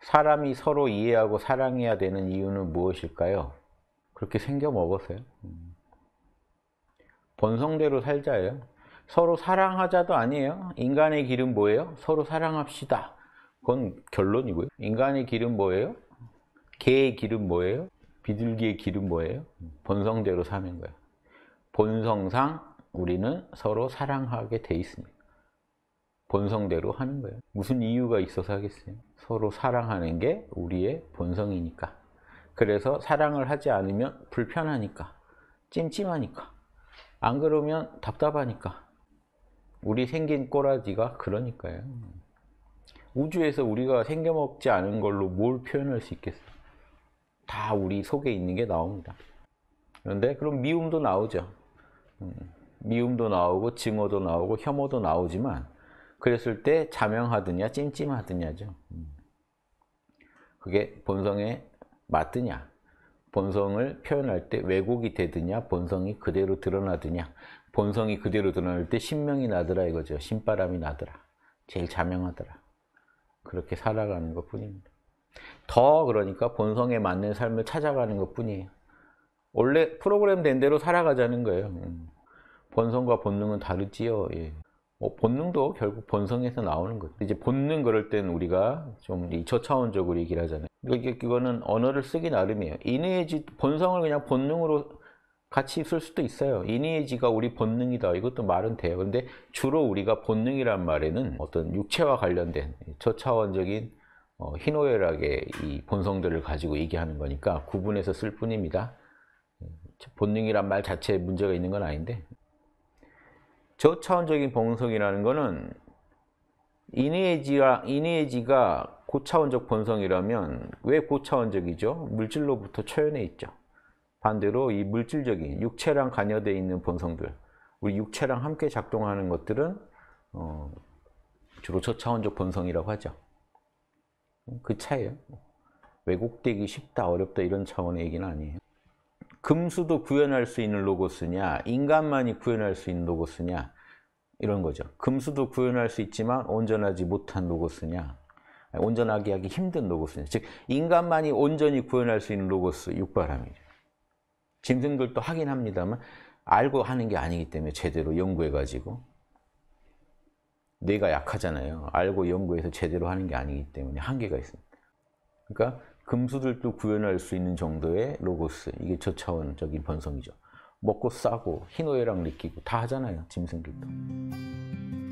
사람이 서로 이해하고 사랑해야 되는 이유는 무엇일까요? 그렇게 생겨 먹었어요. 본성대로 살자예요. 서로 사랑하자도 아니에요. 인간의 길은 뭐예요? 서로 사랑합시다. 그건 결론이고요. 인간의 길은 뭐예요? 개의 길은 뭐예요? 비둘기의 길은 뭐예요? 본성대로 사는 거예요. 본성상 우리는 서로 사랑하게 돼 있습니다. 본성대로 하는 거예요. 무슨 이유가 있어서 하겠어요? 서로 사랑하는 게 우리의 본성이니까. 그래서 사랑을 하지 않으면 불편하니까, 찜찜하니까, 안 그러면 답답하니까. 우리 생긴 꼬라지가 그러니까요. 우주에서 우리가 생겨먹지 않은 걸로 뭘 표현할 수 있겠어요? 다 우리 속에 있는 게 나옵니다. 그런데 그럼 미움도 나오죠. 음, 미움도 나오고 증오도 나오고 혐오도 나오지만 그랬을 때 자명하드냐 찜찜하드냐죠. 음. 그게 본성에 맞드냐 본성을 표현할 때 왜곡이 되드냐 본성이 그대로 드러나드냐 본성이 그대로 드러날 때 신명이 나더라 이거죠. 신바람이 나더라. 제일 자명하더라. 그렇게 살아가는 것뿐입니다. 더 그러니까 본성에 맞는 삶을 찾아가는 것뿐이에요. 원래 프로그램 된 대로 살아가자는 거예요. 음. 본성과 본능은 다르지요. 예. 뭐 본능도 결국 본성에서 나오는 거죠. 이제 본능 그럴 땐 우리가 좀 2차 차원적으로 얘기를 하잖아요. 그러니까 이거는 언어를 쓰기 나름이에요. 인의지 본성을 그냥 본능으로 같이 쓸 수도 있어요. 인의지가 우리 본능이다. 이것도 말은 돼요. 근데 주로 우리가 본능이란 말에는 어떤 육체와 관련된 저차원적인 어, 희노애락의 이 본성들을 가지고 얘기하는 거니까 구분해서 쓸 뿐입니다. 본능이란 말 자체에 문제가 있는 건 아닌데 저차원적인 본성이라는 것은 이내지가, 이내지가 고차원적 본성이라면 왜 고차원적이죠? 물질로부터 초연해 있죠. 반대로 이 물질적인 육체랑 관여되어 있는 본성들 우리 육체랑 함께 작동하는 것들은 어, 주로 저차원적 본성이라고 하죠. 그 차이에요. 왜곡되기 쉽다, 어렵다 이런 차원의 얘기는 아니에요. 금수도 구현할 수 있는 로고스냐, 인간만이 구현할 수 있는 로고스냐 이런 거죠. 금수도 구현할 수 있지만 온전하지 못한 로고스냐 온전하게 하기 힘든 로고스냐 즉 인간만이 온전히 구현할 수 있는 로고스 육바람이죠. 짐승들도 하긴 합니다만 알고 하는 게 아니기 때문에 제대로 연구해가지고 뇌가 약하잖아요. 알고 연구해서 제대로 하는 게 아니기 때문에 한계가 있습니다. 그러니까 금수들도 구현할 수 있는 정도의 로고스 이게 저차원적인 번성이죠. 먹고 싸고 흰 오해랑 느끼고다 하잖아요 짐승들도